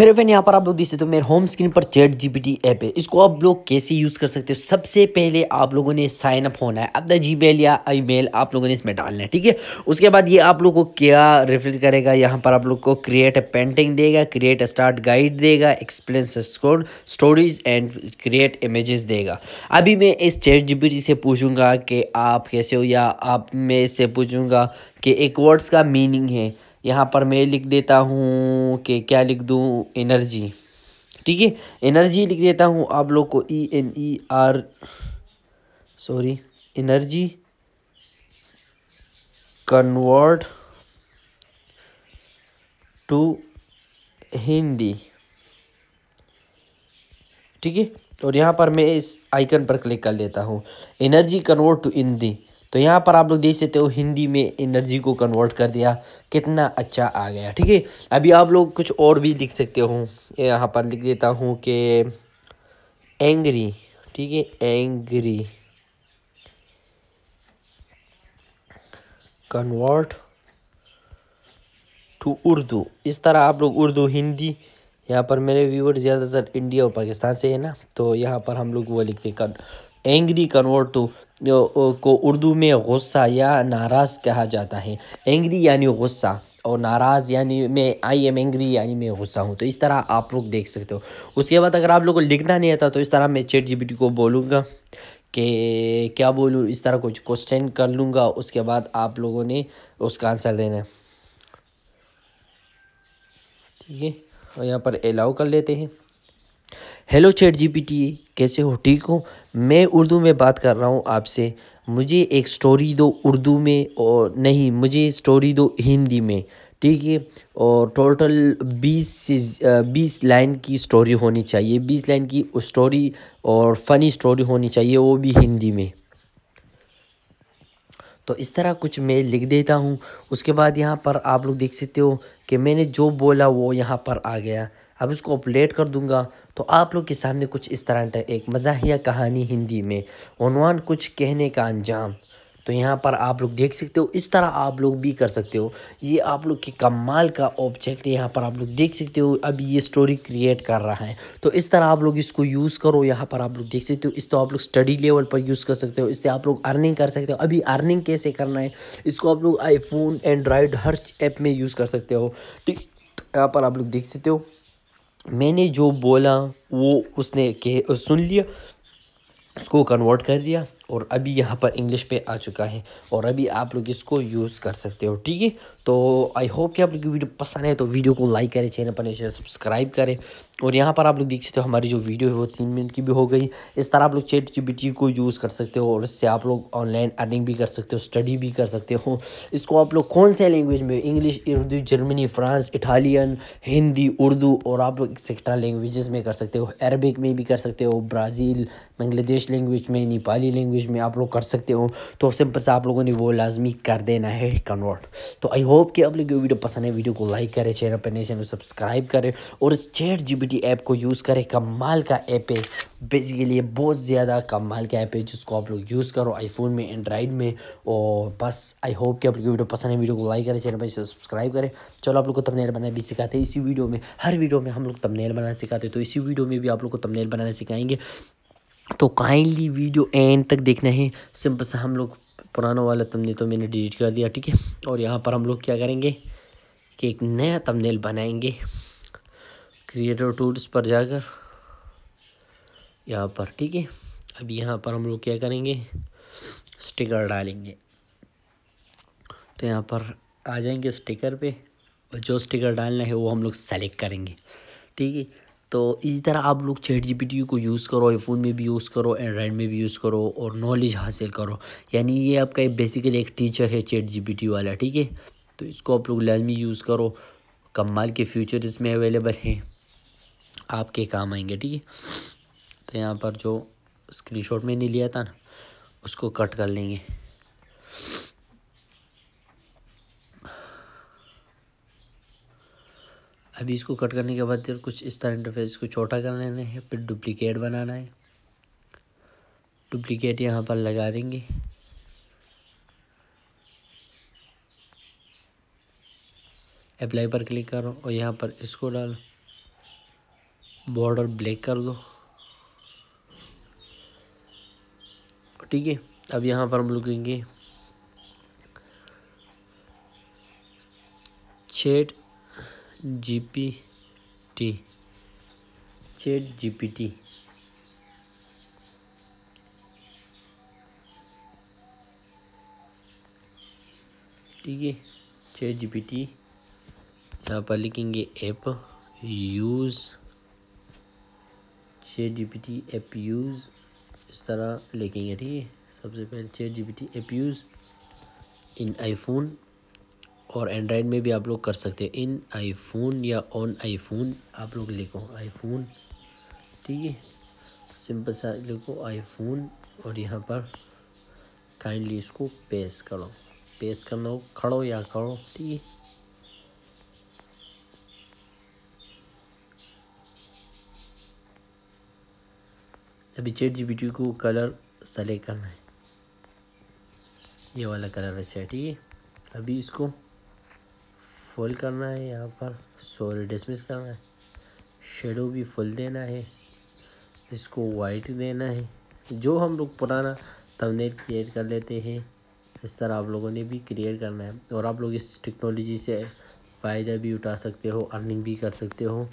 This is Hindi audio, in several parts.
मेरे फिर यहाँ पर आप लोग देख सकते हो मेरे होम स्क्रीन पर चैट जीपीटी ऐप है इसको आप लोग कैसे यूज़ कर सकते हो सबसे पहले आप लोगों ने साइन अप होना है अपना जीमेल तो या ईमेल आप लोगों ने इसमें डालना है ठीक है उसके बाद ये आप लोगों को क्या रिफ्लेक्ट करेगा यहाँ पर आप लोग को क्रिएट पेंटिंग देगा क्रिएट स्टार्ट गाइड देगा explain stories and create image देगा अभी मैं इस चैट जी से पूछूंगा कि आप कैसे हो या आप मैं इससे पूछूंगा कि एक वर्ड्स का मीनिंग है यहाँ पर मैं लिख देता हूँ कि क्या लिख दूँ एनर्जी ठीक है एनर्जी लिख देता हूँ आप लोग को E N E R sorry energy convert to Hindi ठीक है और यहाँ पर मैं इस आइकन पर क्लिक कर लेता हूँ एनर्जी कन्वर्ट टू हिंदी तो यहाँ पर आप लोग देख सकते हो हिंदी में एनर्जी को कन्वर्ट कर दिया कितना अच्छा आ गया ठीक है अभी आप लोग कुछ और भी लिख सकते हो यहाँ पर लिख देता हूँ कि एंग्री ठीक है एंग्री कन्वर्ट टू उर्दू इस तरह आप लोग उर्दू हिंदी यहाँ पर मेरे व्यूअर ज़्यादातर इंडिया और पाकिस्तान से है ना तो यहाँ पर हम लोग वो लिखते हैं एंग्री कन्वर्ट टू तो, को उर्दू में गुस्सा या नाराज़ कहा जाता है एंग्री यानी गुस्सा और नाराज़ यानी मैं आई एम एंग्री यानी मैं गुस्सा हूँ तो इस तरह आप लोग देख सकते हो उसके बाद अगर आप लोग को लिखना नहीं आता तो इस तरह मैं चैट जीपीटी को बोलूँगा कि क्या बोलूँ इस तरह कुछ क्वेश्चन कर लूँगा उसके बाद आप लोगों ने उसका आंसर देना है ठीक है और यहाँ पर अलाउ कर लेते हैं हेलो चैट जीपीटी कैसे हो ठीक हो मैं उर्दू में बात कर रहा हूँ आपसे मुझे एक स्टोरी दो उर्दू में और नहीं मुझे स्टोरी दो हिंदी में ठीक है और टोटल बीस से बीस लाइन की स्टोरी होनी चाहिए बीस लाइन की स्टोरी और फ़नी स्टोरी होनी चाहिए वो भी हिंदी में तो इस तरह कुछ मैं लिख देता हूँ उसके बाद यहाँ पर आप लोग देख सकते हो कि मैंने जो बोला वो यहाँ पर आ गया अब इसको अपलेट कर दूंगा तो आप लोग के सामने कुछ इस तरह एक मज़ाहिया कहानी हिंदी में उनवान कुछ कहने का अंजाम तो यहाँ पर आप लोग देख सकते हो इस तरह आप लोग भी कर सकते हो ये आप लोग के कमाल का ऑब्जेक्ट यहाँ पर आप लोग देख सकते हो अभी ये स्टोरी क्रिएट कर रहा है तो इस तरह आप लोग इसको यूज़ करो यहाँ पर आप लोग देख सकते हो इस तो आप लोग स्टडी लेवल पर यूज़ कर सकते हो इससे आप लोग अर्निंग कर सकते हो अभी अर्निंग कैसे करना है इसको आप लोग आईफोन एंड्रॉयड हर ऐप में यूज़ कर सकते हो ठीक यहाँ पर आप लोग देख सकते हो मैंने जो बोला वो उसने कह सुन लिया उसको कन्वर्ट कर दिया और अभी यहाँ पर इंग्लिश पे आ चुका है और अभी आप लोग इसको यूज़ कर सकते हो ठीक है तो आई होप कि आप लोग की वीडियो पसंद है तो वीडियो को लाइक करें चैनल पर सब्सक्राइब करें और यहाँ पर आप लोग देख सकते हो हमारी जो वीडियो है वो तीन मिनट की भी हो गई इस तरह आप लोग चेट जी को यूज़ कर सकते हो और इससे आप लोग ऑनलाइन अर्निंग भी कर सकते हो स्टडी भी कर सकते हो इसको आप लोग कौन से लैंग्वेज में English Urdu Germany France Italian Hindi Urdu और आप लोग एक्सेट्रा लैंग्वेजेस में कर सकते हो अरबिक में भी कर सकते हो ब्राज़ील बांग्लादेश लैंग्वेज में नेपाली लैंग्वेज में आप लोग कर सकते हो तो सिंपल से आप लोगों ने वो लाजमी कर देना है कन्वर्ट तो आई होप कि आप लोग ये वीडियो पसंद है वीडियो को लाइक करें चैनल पर चैनल तो सब्सक्राइब करें और इस चैट जी एक्टिविटी ऐप को यूज़ करें कमाल का ऐप है बेसिकली बहुत ज़्यादा कमाल का ऐप है जिसको आप लोग यूज़ करो आईफोन में एंड्राइड में और बस आई होप कि आप लोग वीडियो पसंद है वीडियो को लाइक करें चैनल पर सब्सक्राइब करें चलो आप लोग को तमनेल बनाना भी सिखाते हैं इसी वीडियो में हर वीडियो में हम लोग तमनेल बनाना सिखाते हैं तो इसी वीडियो में भी आप लोग को तमनेल बनाना सिखाएंगे तो काइंडली वीडियो एंड तक देखना है सिंपल सा हम लोग पुराना वाला तमने तो मैंने डिलीट कर दिया ठीक है और यहाँ पर हम लोग क्या करेंगे कि एक नया तमनेल बनाएंगे क्रिएटर टूल्स पर जाकर यहाँ पर ठीक है अब यहाँ पर हम लोग क्या करेंगे स्टिकर डालेंगे तो यहाँ पर आ जाएंगे स्टिकर पे और जो स्टिकर डालना है वो हम लोग सेलेक्ट करेंगे ठीक है तो इसी तरह आप लोग चैट टी को यूज़ करो आईफोन में भी यूज़ करो एंड्राइड में भी यूज़ करो और नॉलेज हासिल करो यानी ये आपका एक बेसिकली एक टीचर है चैट टी वाला ठीक है तो इसको आप लोग लाजमी यूज़ करो कमाल के फ्यूचर इसमें अवेलेबल हैं आपके काम आएंगे ठीक है तो यहाँ पर जो स्क्रीनशॉट में नहीं लिया था ना उसको कट कर लेंगे अभी इसको कट करने के बाद फिर कुछ इस तरह इंटरफेस को छोटा कर लेना है फिर डुप्लीकेट बनाना है डुप्लीकेट यहाँ पर लगा देंगे अप्लाई पर क्लिक करो और यहाँ पर इसको डालो बॉर्डर ब्लैक कर दो ठीक है अब यहाँ पर हम लोग कहेंगे चेट पी टी चेट टी ठीक है चेट टी यहाँ पर लिखेंगे app use chat G P T app use इस तरह लिखेंगे ठीक है सबसे पहले chat G P T app use in iPhone और एंड्रॉयड में भी आप लोग कर सकते हैं इन आईफोन या ऑन आईफोन आप लोग लिखो आईफोन ठीक है सिंपल सा लिखो आईफोन और यहाँ पर काइंडली इसको पेश करो पेश करना हो खड़ो या खड़ो ठीक है अभी चेट जी को कलर सेलेक्ट करना है ये वाला कलर अच्छा है ठीक है अभी इसको फुल करना है यहाँ पर सॉरी डिसमिस करना है शेडो भी फुल देना है इसको वाइट देना है जो हम लोग पुराना तमनेर क्रिएट कर लेते हैं इस तरह आप लोगों ने भी क्रिएट करना है और आप लोग इस टेक्नोलॉजी से फ़ायदा भी उठा सकते हो अर्निंग भी कर सकते हो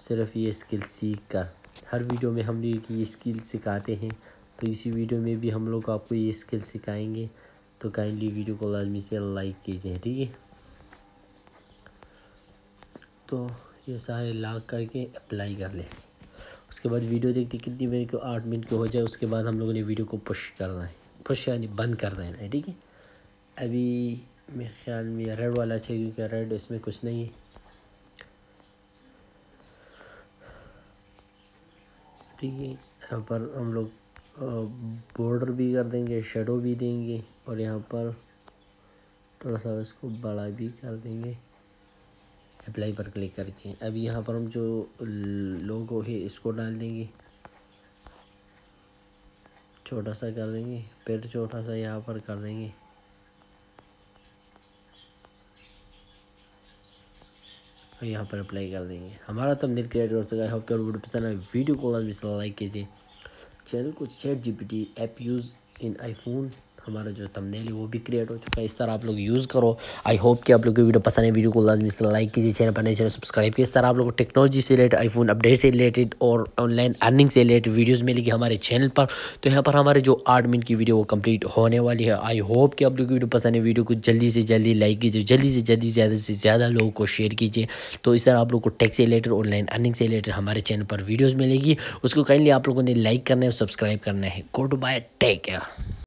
सिर्फ ये स्किल सीख कर हर वीडियो में हम लोग ये स्किल सिखाते हैं तो इसी वीडियो में भी हम लोग आपको ये स्किल सिखाएंगे तो काइंडली वीडियो को लाजमी से लाइक कीजिए ठीक है तो ये सारे लाग करके अप्लाई कर लें उसके बाद वीडियो देखते कितनी मिनट को आठ मिनट को हो जाए उसके बाद हम लोगों ने वीडियो को पुश करना है पुश यानी बंद कर देना है ठीक है अभी मेरे ख्याल में रेड वाला चाहिए क्योंकि रेड इसमें कुछ नहीं है ठीक है यहाँ पर हम लोग बॉर्डर भी कर देंगे शेडो भी देंगे और यहाँ पर थोड़ा सा इसको बड़ा भी कर देंगे अप्लाई पर क्लिक करके अब यहाँ पर हम जो लोगो है इसको डाल देंगे छोटा सा कर देंगे फिर छोटा सा यहाँ पर कर देंगे यहाँ पर अप्लाई कर देंगे हमारा तमनील क्रिएट हो सका है वीडियो पसंद आए वीडियो को लाजमी लाइक कीजिए चैनल को chat G P T app use in iPhone हमारा जो तमनेल है वो भी क्रिएट हो चुका है इस तरह आप लोग यूज़ करो आई होप कि आप लोग की वीडियो पसंद है वीडियो को लाजमी से लाइक कीजिए चैनल पर नए चैनल सब्सक्राइब कीजिए इस तरह आप लोग को टेक्नोलॉजी से रिलेटेड आईफोन अपडेट से रिलेटेड और ऑनलाइन अर्निंग से रिलेटेड वीडियोज़ मिलेगी हमारे चैनल पर तो यहाँ पर हमारे जो आठ मिनट की वीडियो वो कम्प्लीट होने वाली है आई होप कि आप लोग की वीडियो पसंद है वीडियो को जल्दी से जल्दी लाइक कीजिए जल्दी से जल्दी ज़्यादा से ज़्यादा लोगों को शेयर कीजिए तो इस तरह आप लोग को टैक्स से रिलेटेड ऑनलाइन अर्निंग से रिलेटेड हमारे चैनल पर वीडियोज़ मिलेगी उसको काइंडली आप लोगों ने लाइक करना है सब्सक्राइब करना है go to bye take care